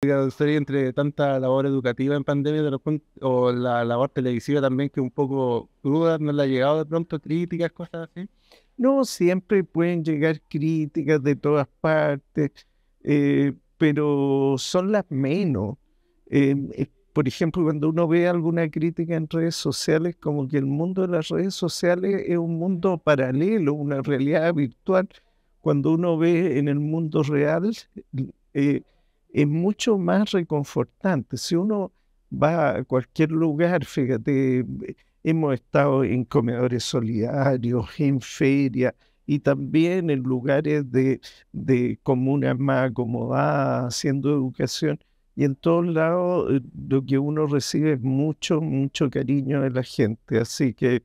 estoy entre tanta labor educativa en pandemia de o la labor televisiva también que un poco cruda, ¿No le ha llegado de pronto críticas, cosas así? No, siempre pueden llegar críticas de todas partes, eh, pero son las menos. Em, eh, por ejemplo, cuando uno ve alguna crítica en redes sociales, como que el mundo de las redes sociales es un mundo paralelo, una realidad virtual. Cuando uno ve en el mundo real, eh, es mucho más reconfortante. Si uno va a cualquier lugar, fíjate, hemos estado en comedores solidarios, en ferias y también en lugares de, de comunas más acomodadas, haciendo educación. Y en todos lados eh, lo que uno recibe es mucho, mucho cariño de la gente. Así que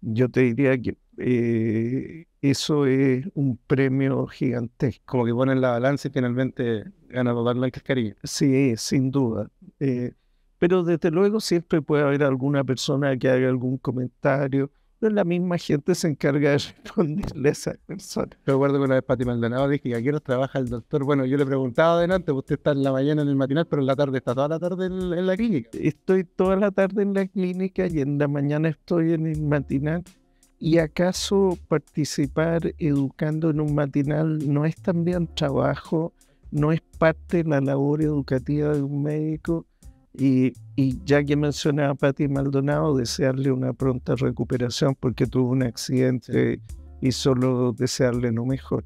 yo te diría que eh, eso es un premio gigantesco. Como que ponen la balanza y finalmente gana totalmente la Caribe. Sí, sin duda. Eh, pero desde luego siempre puede haber alguna persona que haga algún comentario, pero la misma gente se encarga de responderle a esa persona. Recuerdo que una vez Pati Maldonado dije que aquí nos trabaja el doctor. Bueno, yo le preguntaba adelante, usted está en la mañana en el matinal, pero en la tarde está toda la tarde en, en la clínica. Estoy toda la tarde en la clínica y en la mañana estoy en el matinal. ¿Y acaso participar educando en un matinal no es también trabajo? ¿No es parte de la labor educativa de un médico? Y, ya que mencionaba a Pati Maldonado, desearle una pronta recuperación porque tuvo un accidente y solo desearle lo mejor.